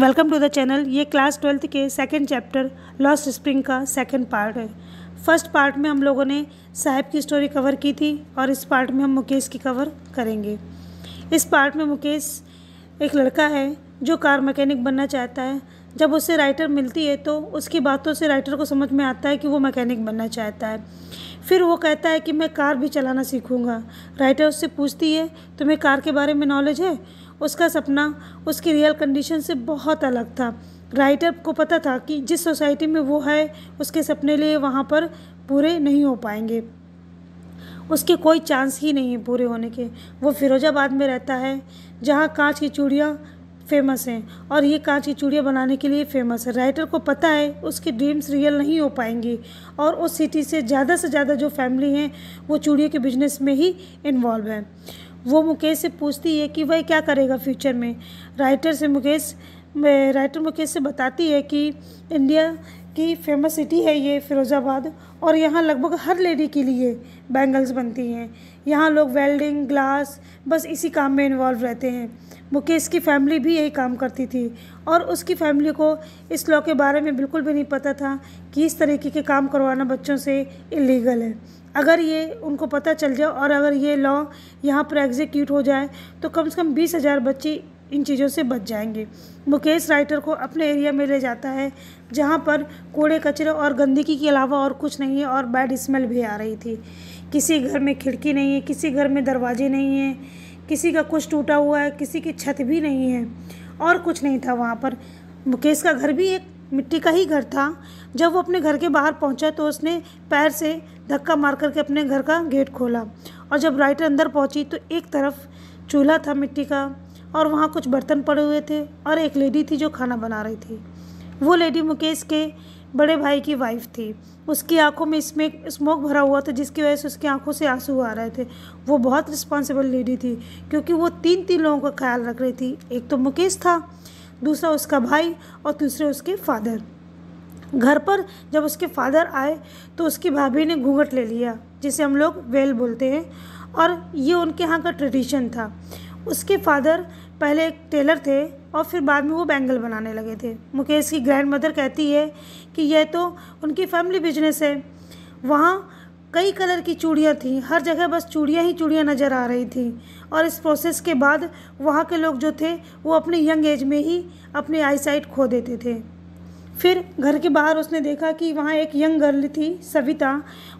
welcome to the channel ये class twelfth के second chapter lost spring का second part है फर्स्ट पार्ट में हम लोगों ने साहिब की स्टोरी कवर की थी और इस पार्ट में हम मुकेश की कवर करेंगे इस पार्ट में मुकेश एक लड़का है जो कार मैकेनिक बनना चाहता है जब उससे राइटर मिलती है तो उसकी बातों से राइटर को समझ में आता है कि वो मैकेनिक बनना चाहता है फिर वो कहता है कि मैं कार भी चलाना सीखूँगा राइटर उससे पूछती है तुम्हें कार के बारे में नॉलेज है उसका सपना उसकी रियल कंडीशन से बहुत अलग था राइटर को पता था कि जिस सोसाइटी में वो है उसके सपने लिए वहाँ पर पूरे नहीं हो पाएंगे उसके कोई चांस ही नहीं है पूरे होने के वो फिरोजाबाद में रहता है जहाँ कांच की चूड़ियाँ फेमस हैं और ये कांच की चूड़ियाँ बनाने के लिए फ़ेमस है राइटर को पता है उसकी ड्रीम्स रियल नहीं हो पाएंगी और उस सिटी से ज़्यादा से ज़्यादा जो फैमिली हैं वो चूड़ियों के बिजनेस में ही इन्वॉल्व हैं वो मुकेश से पूछती है कि वह क्या करेगा फ्यूचर में राइटर से मुकेश राइटर मुकेश से बताती है कि इंडिया की फेमस सिटी है ये फिरोज़ाबाद और यहाँ लगभग हर लेडी के लिए बैंगल्स बनती हैं यहाँ लोग वेल्डिंग ग्लास बस इसी काम में इन्वॉल्व रहते हैं मुकेश की फैमिली भी यही काम करती थी और उसकी फैमिली को इस लॉ के बारे में बिल्कुल भी नहीं पता था कि इस तरीके के काम करवाना बच्चों से इलीगल है अगर ये उनको पता चल जाए और अगर ये लॉ यहाँ पर एग्जीक्यूट हो जाए तो कम से कम बीस हज़ार बच्चे इन चीज़ों से बच जाएंगे मुकेश राइटर को अपने एरिया में ले जाता है जहाँ पर कूड़े कचरे और गंदगी के अलावा और कुछ नहीं है और बैड स्मेल भी आ रही थी किसी घर में खिड़की नहीं है किसी घर में दरवाजे नहीं हैं किसी का कुछ टूटा हुआ है किसी की छत भी नहीं है और कुछ नहीं था वहाँ पर मुकेश का घर भी एक मिट्टी का ही घर था जब वो अपने घर के बाहर पहुंचा तो उसने पैर से धक्का मार करके अपने घर का गेट खोला और जब राइटर अंदर पहुंची तो एक तरफ चूल्हा था मिट्टी का और वहाँ कुछ बर्तन पड़े हुए थे और एक लेडी थी जो खाना बना रही थी वो लेडी मुकेश के बड़े भाई की वाइफ थी उसकी आंखों में इसमें स्मोक भरा हुआ था जिसकी वजह से उसकी आंखों से आंसू आ रहे थे वो बहुत रिस्पॉन्सिबल लेडी थी क्योंकि वो तीन तीन लोगों का ख्याल रख रही थी एक तो मुकेश था दूसरा उसका भाई और तीसरे उसके फादर घर पर जब उसके फादर आए तो उसकी भाभी ने घूंघट ले लिया जिसे हम लोग वेल बोलते हैं और ये उनके यहाँ का ट्रेडिशन था उसके फादर पहले एक टेलर थे और फिर बाद में वो बैंगल बनाने लगे थे मुकेश की ग्रैंड मदर कहती है कि यह तो उनकी फैमिली बिजनेस है वहाँ कई कलर की चूड़ियाँ थीं हर जगह बस चूड़ियाँ ही चूड़ियाँ नज़र आ रही थीं और इस प्रोसेस के बाद वहाँ के लोग जो थे वो अपने यंग एज में ही अपनी साइट खो देते थे फिर घर के बाहर उसने देखा कि वहाँ एक यंग गर्ल थी सविता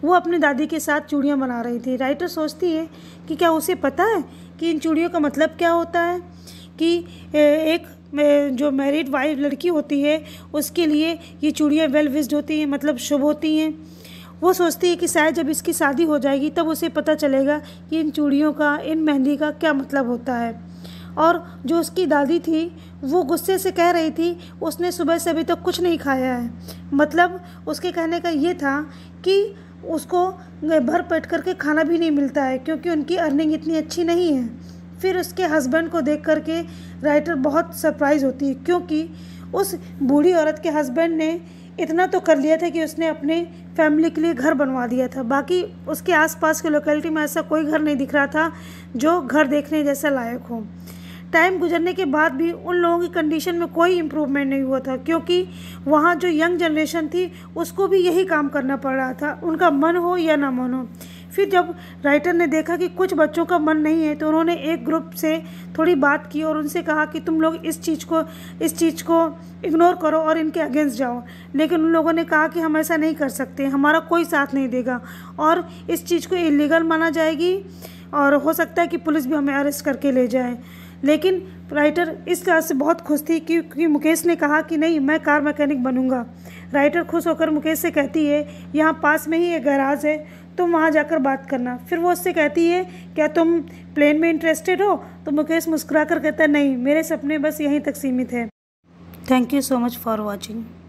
वो अपनी दादी के साथ चूड़ियाँ बना रही थी राइटर सोचती है कि क्या उसे पता है कि इन चूड़ियों का मतलब क्या होता है कि एक जो मैरिड वाइफ लड़की होती है उसके लिए ये चूड़ियाँ वेल विस्ड होती हैं मतलब शुभ होती हैं वो सोचती है कि शायद जब इसकी शादी हो जाएगी तब उसे पता चलेगा कि इन चूड़ियों का इन मेहंदी का क्या मतलब होता है और जो उसकी दादी थी वो गुस्से से कह रही थी उसने सुबह से अभी तक तो कुछ नहीं खाया है मतलब उसके कहने का ये था कि उसको भर पेट करके खाना भी नहीं मिलता है क्योंकि उनकी अर्निंग इतनी अच्छी नहीं है फिर उसके हस्बैंड को देख कर के राइटर बहुत सरप्राइज होती है क्योंकि उस बूढ़ी औरत के हस्बैंड ने इतना तो कर लिया था कि उसने अपने फैमिली के लिए घर बनवा दिया था बाकी उसके आसपास के लोकेलिटी में ऐसा कोई घर नहीं दिख रहा था जो घर देखने जैसा लायक हो टाइम गुजरने के बाद भी उन लोगों की कंडीशन में कोई इम्प्रूवमेंट नहीं हुआ था क्योंकि वहाँ जो यंग जनरेशन थी उसको भी यही काम करना पड़ रहा था उनका मन हो या ना मन हो फिर जब राइटर ने देखा कि कुछ बच्चों का मन नहीं है तो उन्होंने एक ग्रुप से थोड़ी बात की और उनसे कहा कि तुम लोग इस चीज़ को इस चीज़ को इग्नोर करो और इनके अगेंस्ट जाओ लेकिन उन लोगों ने कहा कि हम ऐसा नहीं कर सकते हमारा कोई साथ नहीं देगा और इस चीज़ को इलीगल माना जाएगी और हो सकता है कि पुलिस भी हमें अरेस्ट करके ले जाए लेकिन राइटर इस बात से बहुत खुश थी क्योंकि मुकेश ने कहा कि नहीं मैं कार मैकेनिक बनूंगा राइटर खुश होकर मुकेश से कहती है यहाँ पास में ही एक गैराज है तुम वहाँ जाकर बात करना फिर वो उससे कहती है क्या तुम प्लेन में इंटरेस्टेड हो तो मुकेश मुस्कुरा कर कहता नहीं मेरे सपने बस यहीं तक सीमित हैं thank you so much for watching